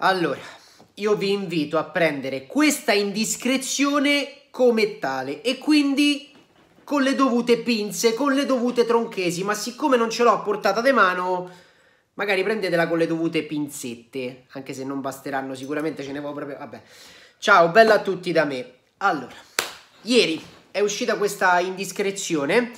Allora, io vi invito a prendere questa indiscrezione come tale e quindi con le dovute pinze, con le dovute tronchesi, ma siccome non ce l'ho a portata di mano, magari prendetela con le dovute pinzette, anche se non basteranno, sicuramente ce ne vado proprio... Vabbè. Ciao, bella a tutti da me. Allora, ieri è uscita questa indiscrezione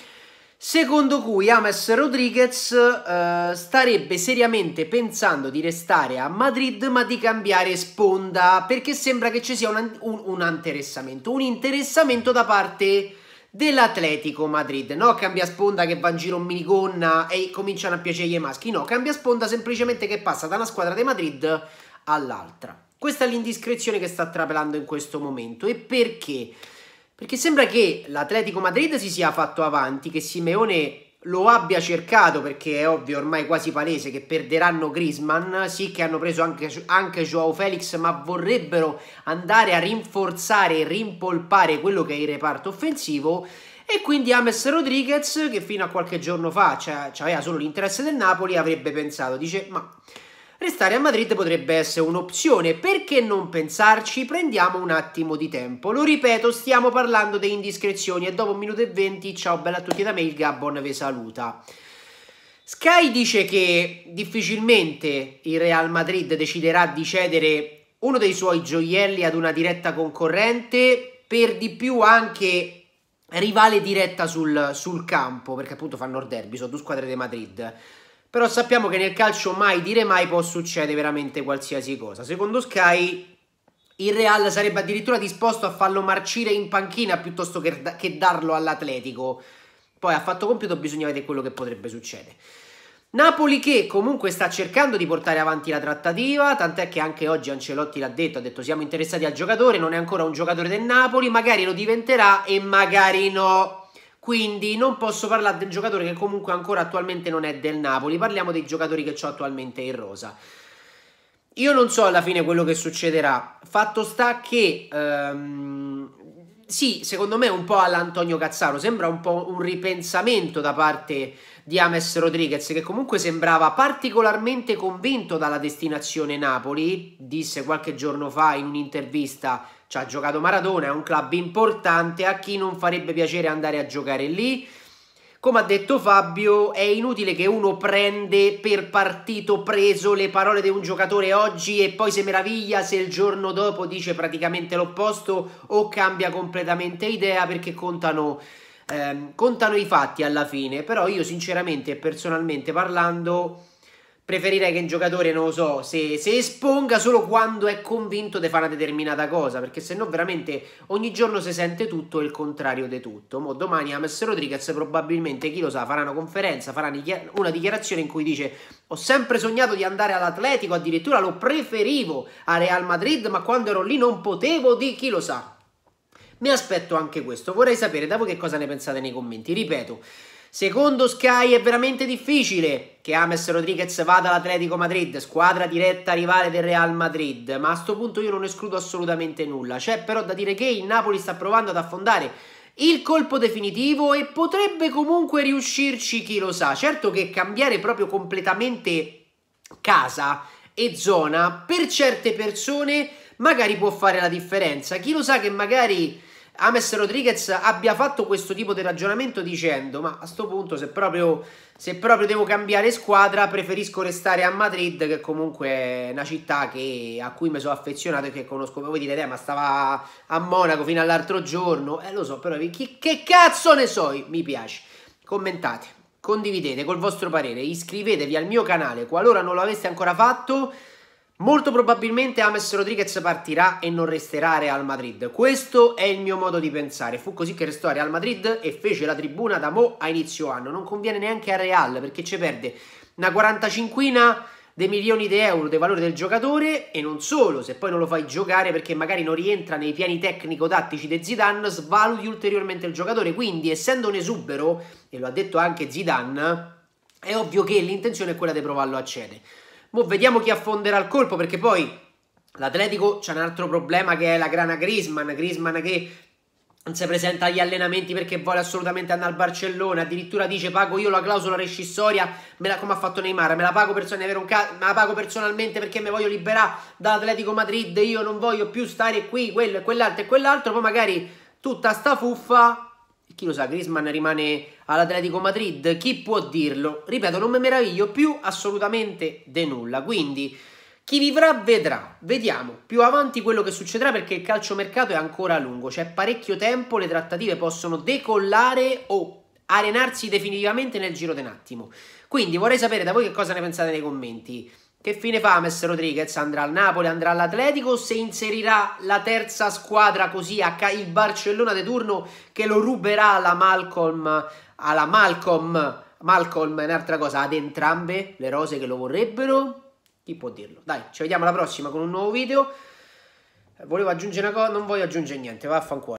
secondo cui Ames Rodriguez eh, starebbe seriamente pensando di restare a Madrid ma di cambiare sponda perché sembra che ci sia un, un, un interessamento, un interessamento da parte dell'Atletico Madrid. No, cambia sponda che va in giro un minigonna e cominciano a piacere i maschi. No, cambia sponda semplicemente che passa da una squadra di Madrid all'altra. Questa è l'indiscrezione che sta trapelando in questo momento. E perché? Perché sembra che l'Atletico Madrid si sia fatto avanti, che Simeone lo abbia cercato perché è ovvio ormai quasi palese che perderanno Grisman, sì che hanno preso anche, anche Joao Felix, ma vorrebbero andare a rinforzare e rimpolpare quello che è il reparto offensivo e quindi Ames Rodriguez che fino a qualche giorno fa cioè, aveva solo l'interesse del Napoli avrebbe pensato, dice ma Restare a Madrid potrebbe essere un'opzione, perché non pensarci? Prendiamo un attimo di tempo. Lo ripeto, stiamo parlando di indiscrezioni e dopo un minuto e venti, ciao bella a tutti da me, il Gabon vi saluta. Sky dice che difficilmente il Real Madrid deciderà di cedere uno dei suoi gioielli ad una diretta concorrente, per di più anche rivale diretta sul, sul campo, perché appunto fanno il derby, sono due squadre di Madrid. Però sappiamo che nel calcio mai dire mai può succedere veramente qualsiasi cosa. Secondo Sky, il Real sarebbe addirittura disposto a farlo marcire in panchina piuttosto che, che darlo all'Atletico. Poi a fatto compiuto bisogna vedere quello che potrebbe succedere. Napoli che comunque sta cercando di portare avanti la trattativa, tant'è che anche oggi Ancelotti l'ha detto, ha detto siamo interessati al giocatore, non è ancora un giocatore del Napoli, magari lo diventerà e magari no. Quindi non posso parlare del giocatore che comunque ancora attualmente non è del Napoli, parliamo dei giocatori che ho attualmente in rosa. Io non so alla fine quello che succederà. Fatto sta che ehm, sì, secondo me un po' all'Antonio Cazzaro, sembra un po' un ripensamento da parte di Ames Rodriguez che comunque sembrava particolarmente convinto dalla destinazione Napoli, disse qualche giorno fa in un'intervista ci ha giocato Maradona, è un club importante, a chi non farebbe piacere andare a giocare lì come ha detto Fabio, è inutile che uno prende per partito preso le parole di un giocatore oggi e poi si meraviglia se il giorno dopo dice praticamente l'opposto o cambia completamente idea perché contano, ehm, contano i fatti alla fine. Però io sinceramente e personalmente parlando preferirei che un giocatore, non lo so, se, se, esponga solo quando è convinto di fare una determinata cosa, perché se no veramente ogni giorno si sente tutto il contrario di tutto. Mo domani Ames Rodriguez probabilmente, chi lo sa, farà una conferenza, farà una dichiarazione in cui dice ho sempre sognato di andare all'Atletico, addirittura lo preferivo a Real Madrid, ma quando ero lì non potevo di chi lo sa. Mi aspetto anche questo, vorrei sapere da voi che cosa ne pensate nei commenti, ripeto... Secondo Sky è veramente difficile che Ames Rodriguez vada all'Atletico Madrid, squadra diretta rivale del Real Madrid, ma a questo punto io non escludo assolutamente nulla. C'è però da dire che il Napoli sta provando ad affondare il colpo definitivo e potrebbe comunque riuscirci, chi lo sa. Certo che cambiare proprio completamente casa e zona per certe persone magari può fare la differenza. Chi lo sa che magari Ames Rodriguez abbia fatto questo tipo di ragionamento dicendo ma a questo punto se proprio, se proprio devo cambiare squadra preferisco restare a Madrid che comunque è una città che, a cui mi sono affezionato e che conosco. Voi direte eh, ma stava a Monaco fino all'altro giorno, eh lo so però chi, che cazzo ne so, mi piace. Commentate, condividete col vostro parere, iscrivetevi al mio canale qualora non lo aveste ancora fatto. Molto probabilmente Ames Rodriguez partirà e non resterà a Real Madrid. Questo è il mio modo di pensare. Fu così che restò a Real Madrid e fece la tribuna da Mo a inizio anno. Non conviene neanche a Real perché ci perde una 45 dei milioni di euro del valore del giocatore e non solo, se poi non lo fai giocare perché magari non rientra nei piani tecnico-tattici di Zidane, svaluti ulteriormente il giocatore. Quindi, essendo un esubero, e lo ha detto anche Zidane, è ovvio che l'intenzione è quella di provarlo a cedere. Boh, vediamo chi affonderà il colpo perché poi l'Atletico c'è un altro problema che è la grana Grisman. Grisman che non si presenta agli allenamenti perché vuole assolutamente andare al Barcellona. Addirittura dice: Pago io la clausola rescissoria, me la, come ha fatto Neymar, me la pago, person- ca- me la pago personalmente perché mi voglio liberare dall'Atletico Madrid. Io non voglio più stare qui, quello e quell'altro e quell'altro. Poi magari tutta sta fuffa chi lo sa, Grisman rimane all'Atletico Madrid? Chi può dirlo? Ripeto, non mi meraviglio più assolutamente di nulla. Quindi chi vivrà vedrà. Vediamo più avanti quello che succederà perché il calciomercato è ancora lungo, c'è parecchio tempo, le trattative possono decollare o arenarsi definitivamente nel giro di un attimo. Quindi vorrei sapere da voi che cosa ne pensate nei commenti. Che fine fa Messi Rodriguez? Andrà al Napoli, andrà all'Atletico? Se inserirà la terza squadra così a il Barcellona di turno che lo ruberà alla Malcolm, alla Malcolm, Malcolm è un'altra cosa, ad entrambe le rose che lo vorrebbero? Chi può dirlo? Dai, ci vediamo alla prossima con un nuovo video. Volevo aggiungere una cosa, non voglio aggiungere niente, vaffanculo.